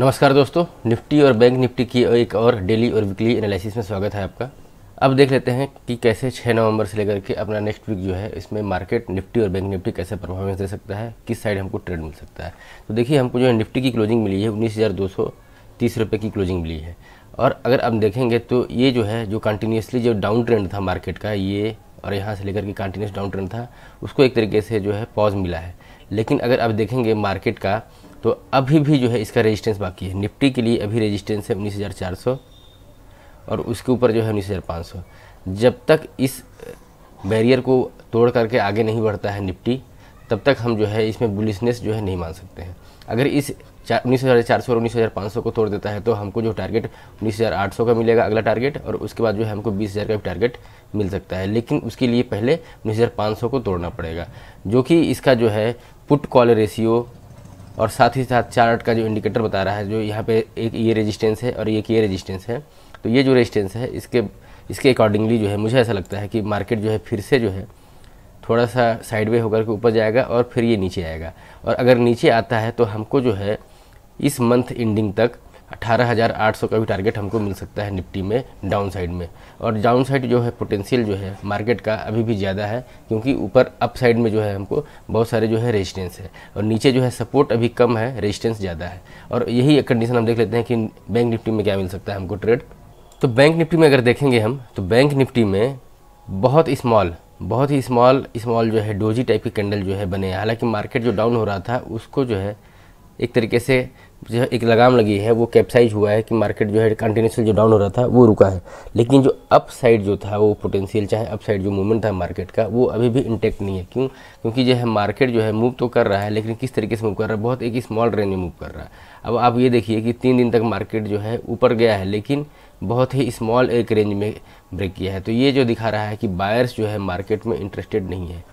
नमस्कार दोस्तों निफ्टी और बैंक निफ्टी की एक और डेली और वीकली एनालिसिस में स्वागत है आपका अब देख लेते हैं कि कैसे 6 नवंबर से लेकर के अपना नेक्स्ट वीक जो है इसमें मार्केट निफ्टी और बैंक निफ्टी कैसे परफॉर्मेंस दे सकता है किस साइड हमको ट्रेड मिल सकता है तो देखिए हमको जो है निफ्टी की क्लोजिंग मिली है उन्नीस हज़ार की क्लोजिंग मिली है और अगर अब देखेंगे तो ये जो है जो कंटिन्यूसली जो डाउन ट्रेंड था मार्केट का ये और यहाँ से लेकर के कंटिन्यूस डाउन ट्रेंड था उसको एक तरीके से जो है पॉज मिला है लेकिन अगर आप देखेंगे मार्केट का तो अभी भी जो है इसका रेजिस्टेंस बाकी है निफ्टी के लिए अभी रेजिस्टेंस है उन्नीस हज़ार चार सौ और उसके ऊपर जो है उन्नीस हज़ार पाँच सौ जब तक इस बैरियर को तोड़ करके आगे नहीं बढ़ता है निफ्टी तब तक हम जो है इसमें बुलिसनेस जो है नहीं मान सकते हैं अगर इस चार उन्नीस हज़ार चार सौ और उन्नीस हज़ार पाँच सौ को तोड़ देता है तो हमको जो टारगेट उन्नीस हज़ार आठ सौ का मिलेगा अगला टारगेट और उसके बाद जो है हमको बीस हज़ार का भी टारगेट मिल सकता है लेकिन उसके लिए पहले उन्नीस हज़ार पाँच सौ को तोड़ना पड़ेगा जो कि इसका जो है पुट कॉल रेशियो और साथ ही साथ चार्ट का जो इंडिकेटर बता रहा है जो यहाँ पे एक ये रेजिस्टेंस है और एक ये रेजिस्टेंस है तो ये जो रेजिस्टेंस है इसके इसके अकॉर्डिंगली जो है मुझे ऐसा लगता है कि मार्केट जो है फिर से जो है थोड़ा सा साइडवे होकर के ऊपर जाएगा और फिर ये नीचे आएगा और अगर नीचे आता है तो हमको जो है इस मंथ एंडिंग तक 18,800 का भी टारगेट हमको मिल सकता है निफ्टी में डाउन साइड में और डाउन साइड जो है पोटेंशियल जो है मार्केट का अभी भी ज़्यादा है क्योंकि ऊपर अप साइड में जो है हमको बहुत सारे जो है रेजिस्टेंस है और नीचे जो है सपोर्ट अभी कम है रेजिस्टेंस ज़्यादा है और यही कंडीशन हम देख लेते हैं कि बैंक निफ्टी में क्या मिल सकता है हमको ट्रेड तो बैंक निफ्टी में अगर देखेंगे हम तो बैंक निफ्टी में बहुत स्मॉल बहुत ही स्मॉल स्मॉल जो है डोजी टाइप की कैंडल जो है बने हालांकि मार्केट जो डाउन हो रहा था उसको जो है एक तरीके से जो एक लगाम लगी है वो कैप्साइज हुआ है कि मार्केट जो है कंटिन्यूसली जो डाउन हो रहा था वो रुका है लेकिन जो अप साइड जो था वो पोटेंशियल चाहे अप साइड जो मूवमेंट था मार्केट का वो अभी भी इंटेक्ट नहीं है क्यों क्योंकि जो है मार्केट जो है मूव तो कर रहा है लेकिन किस तरीके से मूव कर रहा है बहुत एक स्मॉल रेंज में मूव कर रहा है अब आप ये देखिए कि तीन दिन तक मार्केट जो है ऊपर गया है लेकिन बहुत ही स्मॉल एक रेंज में ब्रेक किया है तो ये जो दिखा रहा है कि बायर्स जो है मार्केट में इंटरेस्टेड नहीं है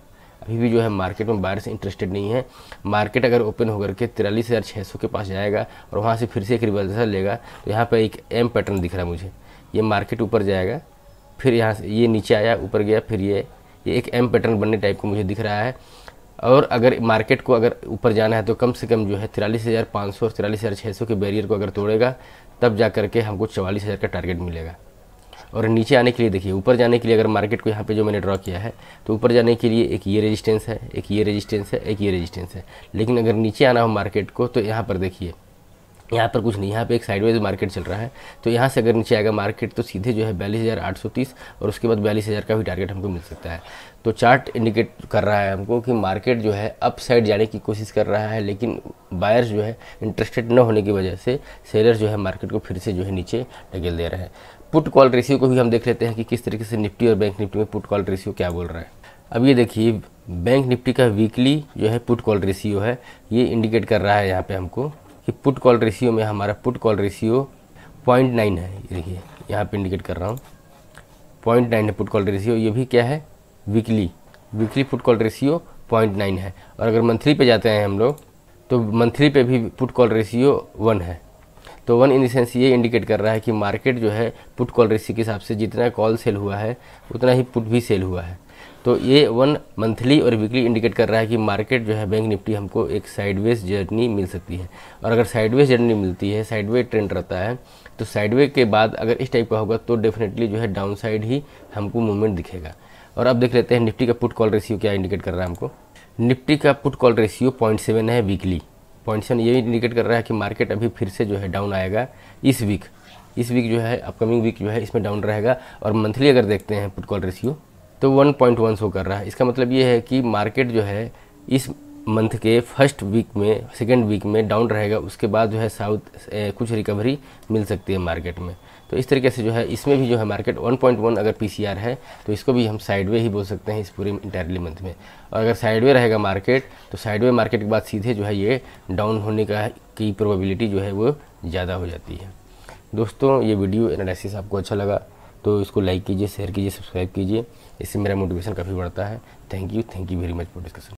अभी भी जो है मार्केट में बायर्स इंटरेस्टेड नहीं है मार्केट अगर ओपन होकर के तिरालीस हज़ार छः सौ के पास जाएगा और वहाँ से फिर से एक रिवर्सल लेगा तो यहाँ पर एक एम पैटर्न दिख रहा है मुझे ये मार्केट ऊपर जाएगा फिर यहाँ से ये नीचे आया ऊपर गया फिर ये ये एक एम पैटर्न बनने टाइप का मुझे दिख रहा है और अगर मार्केट को अगर ऊपर जाना है तो कम से कम जो है तिरालीस हज़ार पाँच सौ और तिरालीस हज़ार छः सौ के बैरियर को अगर तोड़ेगा तब जा करके हमको चवालीस हज़ार का टारगेट मिलेगा और नीचे आने के लिए देखिए ऊपर जाने के लिए अगर मार्केट को यहाँ पे जो मैंने ड्रॉ किया है तो ऊपर जाने के लिए एक ये रेजिस्टेंस है एक ये रेजिस्टेंस है एक ये रेजिस्टेंस है लेकिन अगर नीचे आना हो मार्केट को तो यहाँ पर देखिए यहाँ पर कुछ नहीं यहाँ पे एक साइडवेज मार्केट चल रहा है तो यहाँ से अगर नीचे आएगा मार्केट तो सीधे जो है बयालीस हज़ार आठ सौ तीस और उसके बाद बयालीस हज़ार का भी टारगेट हमको मिल सकता है तो चार्ट इंडिकेट कर रहा है हमको कि मार्केट जो है अप साइड जाने की कोशिश कर रहा है लेकिन बायर्स जो है इंटरेस्टेड न होने की वजह से सेलर जो है मार्केट को फिर से जो है नीचे ढकेल दे रहे हैं पुट कॉल रेशियो को भी हम देख लेते हैं कि किस तरीके से निफ्टी और बैंक निफ्टी में पुट कॉल रेशियो क्या बोल रहा है अब ये देखिए बैंक निफ्टी का वीकली जो है पुट कॉल रेशियो है ये इंडिकेट कर रहा है यहाँ पे हमको कि पुट कॉल रेशियो में हमारा put call ratio point nine है ये देखिए यहाँ पे इंडिकेट कर रहा हूँ पॉइंट नाइन है पुट कॉल रेशियो ये भी क्या है weekly weekly put call ratio point nine है और अगर मंथली पे जाते हैं हम लोग तो मंथली पे भी पुट कॉल रेशियो वन है तो वन इन देंस ये इंडिकेट कर रहा है कि मार्केट जो है पुट कॉल रेशियो के हिसाब से जितना कॉल सेल हुआ है उतना ही पुट भी सेल हुआ है तो ये वन मंथली और वीकली इंडिकेट कर रहा है कि मार्केट जो है बैंक निफ्टी हमको एक साइडवेज जर्नी मिल सकती है और अगर साइडवेज जर्नी मिलती है साइडवेज ट्रेंड रहता है तो साइडवे के बाद अगर इस टाइप का होगा तो डेफिनेटली जो है डाउन साइड ही हमको मूवमेंट दिखेगा और अब देख लेते हैं निफ्टी का पुट कॉल रेशियो क्या इंडिकेट कर रहा है हमको निफ्टी का put call ratio point seven है वीकली पॉइंट सेवन ये इंडिकेट कर रहा है कि मार्केट अभी फिर से जो है डाउन आएगा इस वीक इस वीक जो है अपकमिंग वीक जो है इसमें डाउन रहेगा और मंथली अगर देखते हैं पुट कॉल रेशियो तो वन पॉइंट वन शो कर रहा है इसका मतलब ये है कि मार्केट जो है इस मंथ के फर्स्ट वीक में सेकेंड वीक में डाउन रहेगा उसके बाद जो है साउथ कुछ रिकवरी मिल सकती है मार्केट में तो इस तरीके से जो है इसमें भी जो है मार्केट 1.1 अगर पी है तो इसको भी हम साइडवे ही बोल सकते हैं इस पूरे इंटायरली मंथ में और अगर साइडवे रहेगा मार्केट तो साइडवे मार्केट के बाद सीधे जो है ये डाउन होने का की प्रोबेबिलिटी जो है वो ज़्यादा हो जाती है दोस्तों ये वीडियो एनालिसिस आपको अच्छा लगा तो इसको लाइक कीजिए शेयर कीजिए सब्सक्राइब कीजिए इससे मेरा मोटिवेशन काफ़ी बढ़ता है thank you thank you very much for discussion